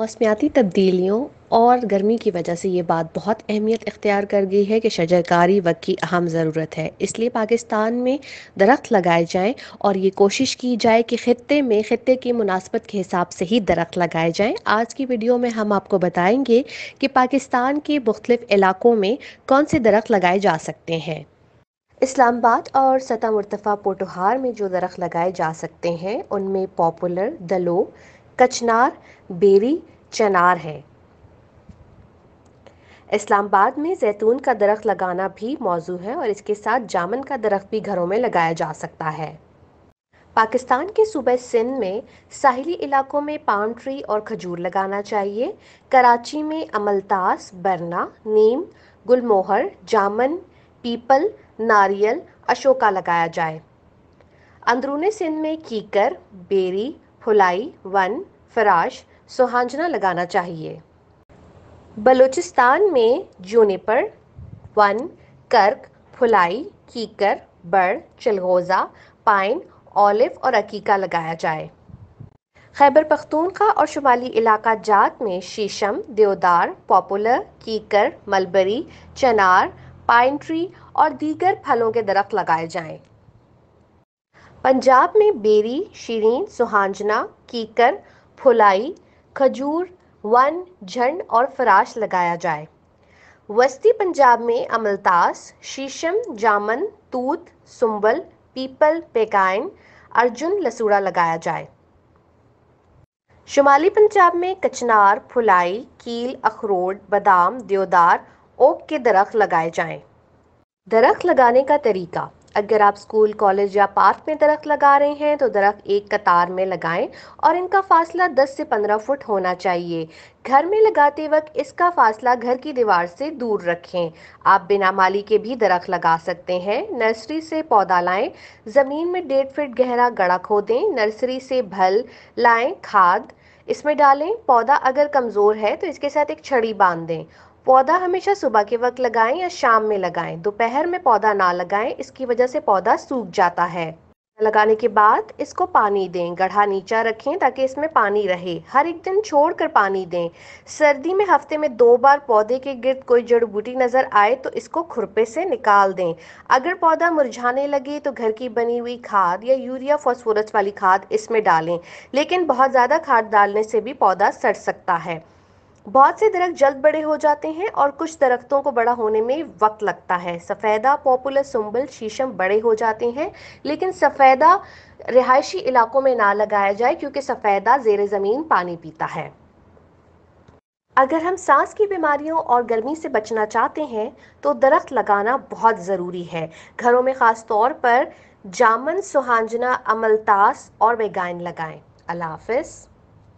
موسمیاتی تبدیلیوں اور گرمی کی وجہ سے یہ بات بہت اہمیت اختیار کر گئی ہے کہ شجرکاری وقت کی اہم ضرورت ہے اس لیے پاکستان میں درخت لگائے جائیں اور یہ کوشش کی جائے کہ خطے میں خطے کی مناسبت کے حساب سے ہی درخت لگائے جائیں آج کی ویڈیو میں ہم آپ کو بتائیں گے کہ پاکستان کے مختلف علاقوں میں کون سے درخت لگائے جا سکتے ہیں اسلام آباد اور سطح مرتفع پوٹوہار میں جو درخت لگائے جا سکتے ہیں ان میں پاپولر دلو کچنار بیری چنار ہے اسلام آباد میں زیتون کا درخت لگانا بھی موضوع ہے اور اس کے ساتھ جامن کا درخت بھی گھروں میں لگایا جا سکتا ہے پاکستان کے صوبہ سندھ میں ساحلی علاقوں میں ٹری اور کھجور لگانا چاہیے کراچی میں املتاس برنا نیم گل موہر جامن پیپل ناریل اشوکا لگایا جائے اندرون سندھ میں کیکر بیری پھلائی ون فراش سہانجنا لگانا چاہیے بلوچستان میں جونیپر ون کرک پھلائی کیکر بڑ چلغوزہ پائن اولو اور عقیقہ لگایا جائے خیبر پختونخوا اور شمالی علاقہ جات میں شیشم دیودار پاپولر کیکر ملبری چنار پائن ٹری اور دیگر پھلوں کے درخت لگائے جائیں پنجاب میں بیری شیرین سہانجنا کیکر پھلائی کھجور ون جھنڈ اور فراش لگایا جائے وسطی پنجاب میں املتاس شیشم جامن توت سنبل پیپل پیکائن ارجن لسوڑا لگایا جائے شمالی پنجاب میں کچنار پھلائی کیل اخروٹ بادام دیودار اوک کے درخت لگائے جائیں درخت لگانے کا طریقہ اگر آپ اسکول کالج یا پارک میں درخت لگا رہے ہیں تو درخت ایک قطار میں لگائیں اور ان کا فاصلہ دس سے پندرہ فٹ ہونا چاہیے گھر میں لگاتے وقت اس کا فاصلہ گھر کی دیوار سے دور رکھیں آپ بنا مالی کے بھی درخت لگا سکتے ہیں نرسری سے پودا لائیں زمین میں ڈیڑھ فٹ گہرا گڑا دیں نرسری سے بھل لائیں کھاد اس میں ڈالیں پودا اگر کمزور ہے تو اس کے ساتھ ایک چھڑی باندھ دیں پودا ہمیشہ صبح کے وقت لگائیں یا شام میں لگائیں دوپہر میں پودا نہ لگائیں اس کی وجہ سے پودا سوکھ جاتا ہے لگانے کے بعد اس کو پانی دیں گڑھا نیچا رکھیں تاکہ اس میں پانی رہے ہر ایک دن چھوڑ کر پانی دیں سردی میں ہفتے میں دو بار پودے کے گرد کوئی جڑ بوٹی نظر آئے تو اس کو کھرپے سے نکال دیں اگر پودا مرجھانے لگے تو گھر کی بنی ہوئی کھاد یا یوریا فاسفورس والی کھاد اس میں ڈالیں لیکن بہت زیادہ کھاد ڈالنے سے بھی پودا سڑ سکتا ہے بہت سے درخت جلد بڑے ہو جاتے ہیں اور کچھ درختوں کو بڑا ہونے میں وقت لگتا ہے سفیدہ پاپولر سنبل شیشم بڑے ہو جاتے ہیں لیکن سفیدہ رہائشی علاقوں میں نہ لگایا جائے کیونکہ سفیدہ زیر زمین پانی پیتا ہے اگر ہم سانس کی بیماریوں اور گرمی سے بچنا چاہتے ہیں تو درخت لگانا بہت ضروری ہے گھروں میں خاص طور پر جامن سہانجنا املتاس اور بیگائن لگائیں اللہ حافظ